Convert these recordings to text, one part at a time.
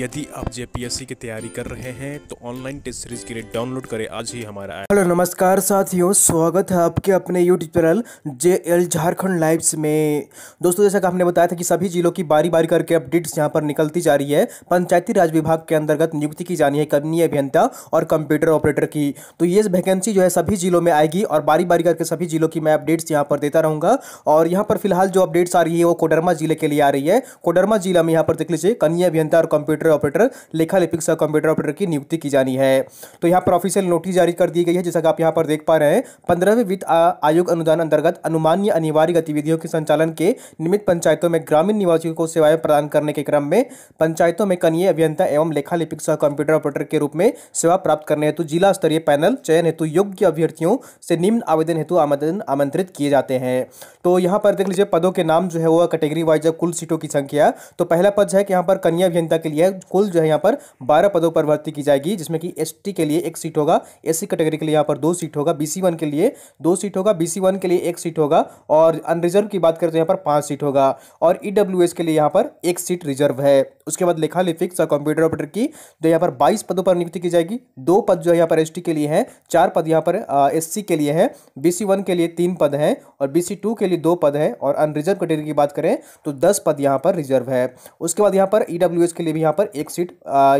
यदि आप जेपीएससी की तैयारी कर रहे हैं तो ऑनलाइन टेस्ट सीरीज के लिए डाउनलोड करें आज ही हमारा हेलो नमस्कार साथियों स्वागत है आपके अपने YouTube channel J L Jharkhand live में दोस्तों जैसा कि आपने बताया था कि सभी जिलों की बारी बारी करके अपडेट्स यहाँ पर निकलती जा रही है पंचायती राज विभाग के अंतर्गत नियुक्ति की जानी है कदनीय अभियंता और कंप्यूटर ऑपरेटर की तो ये वैकेंसी जो है सभी जिलों में आएगी और बारी बारी करके सभी जिलों की मैं अपडेट्स यहाँ पर देता रहूंगा और यहाँ पर फिलहाल जो अपडेट्स आ रही है वो कोडरमा जिले के लिए आ रही है कोडरमा जिला में यहाँ पर देख लीजिए कन्या अभियंता और कंप्यूटर कंप्यूटर ऑपरेटर लेखा लिपिक सह कंप्यूटर ऑपरेटर की नियुक्ति की जानी है तो यहाँ पर ऑफिशियल नोटिस जारी कर दी गई है जैसा कि आप यहाँ पर देख पा रहे हैं पंद्रहवें वित्त आयोग अनुदान अंतर्गत अनुमान्य अनिवार्य गतिविधियों के संचालन के निमित्त पंचायतों में ग्रामीण निवासियों को सेवाएं प्रदान करने के क्रम में पंचायतों में कनीय अभियंता एवं लेखा लिपिक सह कंप्यूटर ऑपरेटर के रूप में सेवा प्राप्त करने हेतु जिला स्तरीय पैनल चयन हेतु योग्य अभ्यर्थियों से निम्न आवेदन हेतु आमंत्रण आमंत्रित किए जाते हैं तो यहाँ पर देख लीजिए पदों के नाम जो है वो कैटेगरी वाइज कुल सीटों की संख्या तो पहला पद है कि यहाँ पर कन्या अभियंता के लिए कुल जो है यहाँ पर बारह पदों पर भर्ती की जाएगी जिसमें कि एस के लिए एक सीट होगा एस कैटेगरी के लिए यहाँ पर दो सीट होगा बी सी के लिए दो सीट होगा बी सी के लिए एक सीट होगा और अनरिजर्व की बात करें तो यहाँ पर पाँच सीट होगा और ई के लिए यहाँ पर एक सीट रिजर्व है उसके बाद लिखा लिफिक्स और कंप्यूटर ऑपरेटर की जो यहाँ पर बाईस पदों पर नियुक्ति की जाएगी दो पद जो है यहाँ पर एस के लिए हैं चार पद यहाँ पर एस के लिए हैं बी के लिए तीन पद हैं और बी के लिए दो पद हैं और अनरिजर्व कैटेगरी की बात करें तो दस पद यहाँ पर रिजर्व है उसके बाद यहाँ पर ई के लिए भी यहाँ पर एक सीट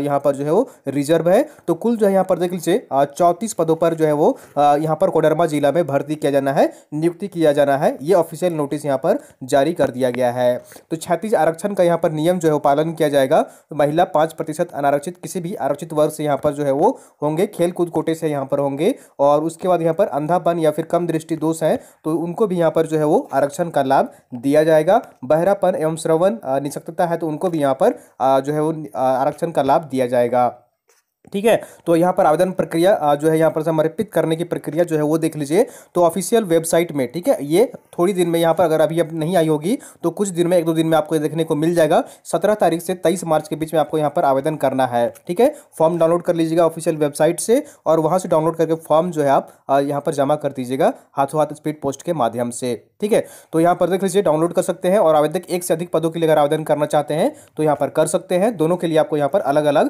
यहाँ पर जो है वो रिजर्व है तो कुल जो है यहाँ पर देख लीजिए चौंतीस पदों पर जो है वो यहाँ पर कोडरमा जिला में भर्ती किया जाना है नियुक्ति किया जाना है ये ऑफिशियल नोटिस यहाँ पर जारी कर दिया गया है तो छत्तीस आरक्षण का यहाँ पर नियम जो है पालन किया जाएगा महिला पाँच प्रतिशत अनारक्षित किसी भी आरक्षित वर्ग से यहाँ पर जो है वो होंगे खेल कूद कोटे से यहाँ पर होंगे और उसके बाद यहाँ पर अंधापन या फिर कम दृष्टि दोष है तो उनको भी यहाँ पर जो है वो आरक्षण का लाभ दिया जाएगा बहरापन एवं श्रवण निशक्तता है तो उनको भी यहाँ पर जो है वो आरक्षण का लाभ दिया जाएगा ठीक है तो यहाँ पर आवेदन प्रक्रिया जो है यहाँ पर समर्पित करने की प्रक्रिया जो है वो देख लीजिए तो ऑफिशियल वेबसाइट में ठीक है ये थोड़ी दिन में यहाँ पर अगर अभी अब नहीं आई होगी तो कुछ दिन में एक दो दिन में आपको देखने को मिल जाएगा सत्रह तारीख से तेईस मार्च के बीच में आपको यहाँ पर आवेदन करना है ठीक है फॉर्म डाउनलोड कर लीजिएगा ऑफिशियल वेबसाइट से और वहाँ से डाउनलोड करके फॉर्म जो है आप यहाँ पर जमा कर दीजिएगा हाथों हाथ स्पीड पोस्ट के माध्यम से ठीक है तो यहाँ पर देख लीजिए डाउनलोड कर सकते हैं और आवेदक एक से अधिक पदों के लिए अगर आवेदन करना चाहते हैं तो यहाँ पर कर सकते हैं दोनों के लिए आपको यहाँ पर अलग अलग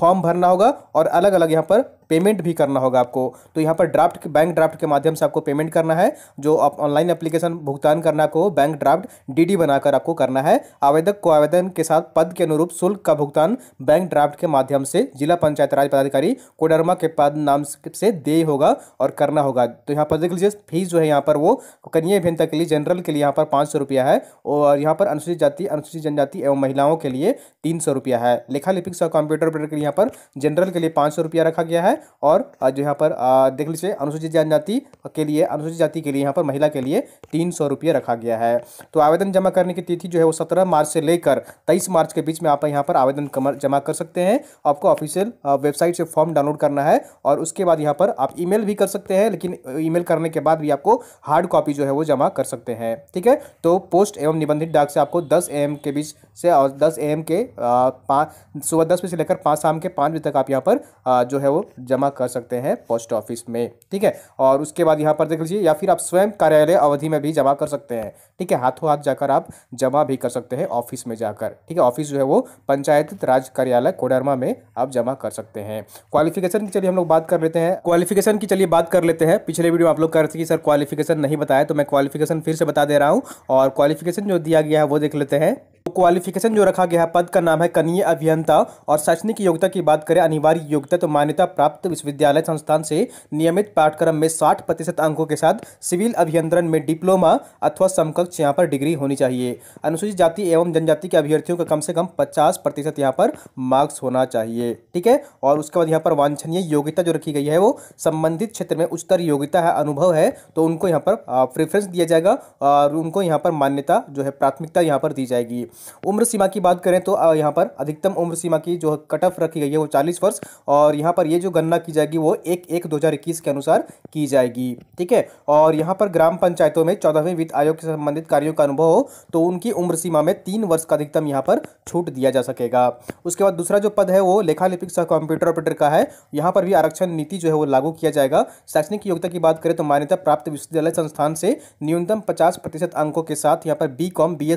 फॉर्म भरना होगा और अलग अलग यहाँ पर पेमेंट भी करना होगा आपको तो यहाँ पर ड्राफ्ट बैंक ड्राफ्ट के माध्यम से आपको पेमेंट करना है जो आप ऑनलाइन एप्लीकेशन भुगतान करना को बैंक ड्राफ्ट डीडी बनाकर आपको करना है आवेदक को आवेदन के साथ पद के अनुरूप शुल्क का भुगतान बैंक ड्राफ्ट के माध्यम से जिला पंचायत राज पदाधिकारी कोडरमा के पद नाम से दे होगा और करना होगा तो यहाँ पर देख लीजिए फीस जो है यहाँ पर वो कन्या अभियंता के लिए जनरल के लिए यहाँ पर पाँच सौ रुपया है और यहाँ पर अनुसूचित जाति अनुसूचित जनजाति एवं महिलाओं के लिए तीन सौ रुपया है लेखा लिपिक सह कंप्यूटर ऑपरेटर के लिए यहाँ पर जनरल के लिए पाँच सौ रुपया रखा गया है और जो यहाँ पर देख लीजिए अनुसूचित जनजाति के लिए अनुसूचित जाति के लिए यहाँ पर महिला के लिए तीन सौ रुपये रखा गया है तो आवेदन जमा करने की तिथि जो है वो सत्रह मार्च से लेकर तेईस मार्च के बीच में आप यहाँ पर आवेदन जमा कर सकते हैं आपको ऑफिशियल वेबसाइट से फॉर्म डाउनलोड करना है और उसके बाद यहाँ पर आप ई भी कर सकते हैं लेकिन ई करने के बाद भी आपको हार्ड कॉपी जो है वो जमा कर सकते हैं ठीक है तो पोस्ट एवं निबंधित डाक से आपको दस ए के बीच से और दस ए के पाँच सुबह दस बजे से लेकर पाँच शाम के पाँच बजे तक आप यहाँ पर जो है वो जमा कर सकते हैं पोस्ट ऑफिस में ठीक है और उसके बाद यहाँ पर देख लीजिए या फिर आप स्वयं कार्यालय अवधि में भी जमा कर सकते हैं ठीक है हाथों हाथ जाकर आप जमा भी कर सकते हैं ऑफिस में जाकर ठीक है ऑफिस जो है वो पंचायत राज कार्यालय कोडरमा में आप जमा कर सकते हैं क्वालिफिकेशन की चलिए हम लोग बात कर लेते हैं क्वालिफिकेशन की चलिए बात कर लेते हैं पिछले वीडियो में आप लोग कर रहे थे कि सर क्वालिफिकेशन नहीं बताया तो मैं क्वालिफिकेशन फिर से बता दे रहा हूँ और क्वालिफिकेशन जो दिया गया है वो देख लेते हैं क्वालिफिकेशन जो रखा गया है पद का नाम है कनीय अभियंता और शैक्षणिक योग्यता की बात करें अनिवार्य योग्यता तो मान्यता प्राप्त विश्वविद्यालय संस्थान से नियमित पाठ्यक्रम में साठ प्रतिशत अंकों के साथ सिविल अभियंत्रण में डिप्लोमा अथवा समकक्ष यहाँ पर डिग्री होनी चाहिए अनुसूचित जाति एवं जनजाति के अभ्यर्थियों का कम से कम पचास प्रतिशत यहाँ पर मार्क्स होना चाहिए ठीक है और उसके बाद यहाँ पर वांछनीय योग्यता जो रखी गई है वो संबंधित क्षेत्र में उच्चतर योग्यता है अनुभव है तो उनको यहाँ पर प्रेफरेंस दिया जाएगा और उनको यहाँ पर मान्यता जो है प्राथमिकता यहाँ पर दी जाएगी उम्र सीमा की बात करें तो यहाँ पर अधिकतम उम्र सीमा की जो कट ऑफ रखी गई है वो चालीस वर्ष और यहाँ पर ये जो गणना की जाएगी वो एक एक दो के अनुसार की जाएगी ठीक है और यहाँ पर ग्राम पंचायतों में चौदहवें वित्त आयोग से संबंधित कार्यों का अनुभव हो तो उनकी उम्र सीमा में तीन वर्ष का अधिकतम यहाँ पर छूट दिया जा सकेगा उसके बाद दूसरा जो पद है वो लेखा लिपिक सह कंप्यूटर ऑपरेटर का है यहाँ पर भी आरक्षण नीति जो है वो लागू किया जाएगा शैक्षणिक योग्यता की बात करें तो मान्यता प्राप्त विश्वविद्यालय संस्थान से न्यूनतम पचास प्रतिशत अंकों के साथ यहाँ पर बी कॉम बी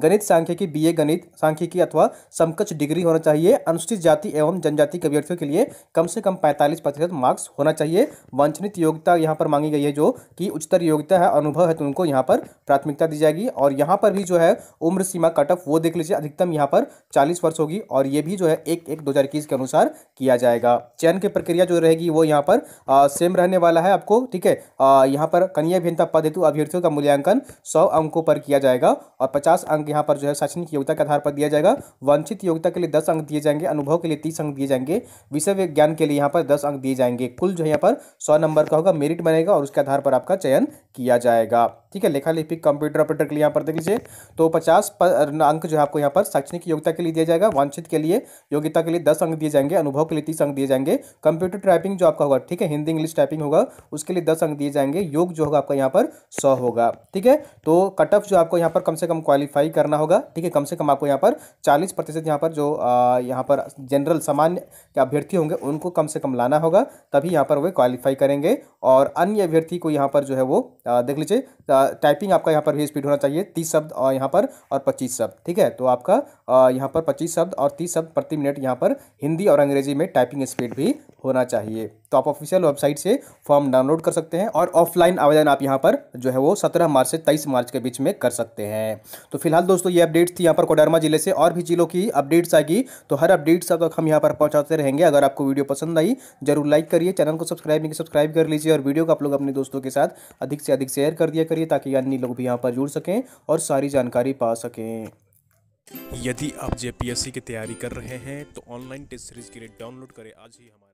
गणित सांख्य कि बीए गणित सांख्यिकी अथवा समकक्ष डिग्री होना चाहिए अनुसूचित जाति एवं जनजाति के अभ्यर्थियों के लिए कम से कम पैंतालीस प्रतिशत मार्क्स होना चाहिए वांछनीय योग्यता यहाँ पर मांगी गई है जो कि उच्चतर योग्यता है अनुभव है तो उनको यहाँ पर प्राथमिकता दी जाएगी और यहाँ पर भी जो है उम्र सीमा कट ऑफ वो देख लीजिए अधिकतम यहाँ पर चालीस वर्ष होगी और ये भी जो है एक एक दो के अनुसार किया जाएगा चयन की प्रक्रिया जो रहेगी वो यहाँ पर सेम रहने वाला है आपको ठीक है यहाँ पर कन्या अभियंता पद हेतु अभ्यर्थियों का मूल्यांकन सौ अंकों पर किया जाएगा और पचास अंक यहाँ पर जो है शैक्षणिक योग्यता के आधार पर दिया जाएगा वंचित योग्यता के लिए दस अंक दिए जाएंगे अनुभव के लिए तीस अंक दिए जाएंगे विषय विज्ञान के लिए यहाँ पर दस अंक दिए जाएंगे कुल जो है यहाँ पर सौ नंबर का होगा मेरिट बनेगा और उसके आधार पर आपका चयन किया जाएगा ठीक है लेखा लिपिक कंप्यूटर ऑपरेटर के लिए यहाँ पर देख लीजिए तो पचास अंक जो है आपको यहाँ पर शैक्षणिक योग्यता के लिए दिया जाएगा वांछित के लिए योग्यता के लिए दस अंक दिए जाएंगे अनुभव के लिए तीस अंक दिए जाएंगे कंप्यूटर टाइपिंग जो आपका होगा ठीक है हिंदी इंग्लिश टाइपिंग होगा उसके लिए दस अंक दिए जाएंगे योग जो होगा आपका यहाँ पर सौ होगा ठीक है तो कट ऑफ जो आपको यहाँ पर कम से कम क्वालिफाई करना होगा ठीक है कम से कम आपको यहाँ पर चालीस प्रतिशत यहाँ पर जो यहाँ पर जनरल सामान्य अभ्यर्थी होंगे उनको कम से कम लाना होगा तभी यहाँ पर वे क्वालिफाई करेंगे और अन्य अभ्यर्थी को यहाँ पर जो है वो देख लीजिए टाइपिंग आपका यहाँ पर भी स्पीड होना चाहिए तीस शब्द और यहाँ पर और पच्चीस शब्द ठीक है तो आपका यहाँ पर पच्चीस शब्द और तीस शब्द प्रति मिनट यहाँ पर हिंदी और अंग्रेजी में टाइपिंग स्पीड भी होना चाहिए तो आप ऑफिशियल वेबसाइट से फॉर्म डाउनलोड कर सकते हैं और ऑफलाइन आवेदन आप यहाँ पर जो है वो सत्रह मार्च से तेईस मार्च के बीच में कर सकते हैं तो फिलहाल दोस्तों ये अपडेट अपडेट्स थी यहाँ पर कोडरमा जिले से और भी जिलों की अपडेट्स आएगी तो हर अपडेट्स अब तक हम यहाँ पर पहुँचाते रहेंगे अगर आपको वीडियो पसंद आई जरूर लाइक करिए चैनल को सब्सक्राइब नहीं सब्सक्राइब कर लीजिए और वीडियो को आप लोग अपने दोस्तों के साथ अधिक से अधिक शेयर कर दिया करिए ताकि अन्य लोग भी यहाँ पर जुड़ सकें और सारी जानकारी पा सकें यदि आप जेपीएससी की तैयारी कर रहे हैं तो ऑनलाइन टेस्ट सीरीज के लिए डाउनलोड करें आज ही हमारे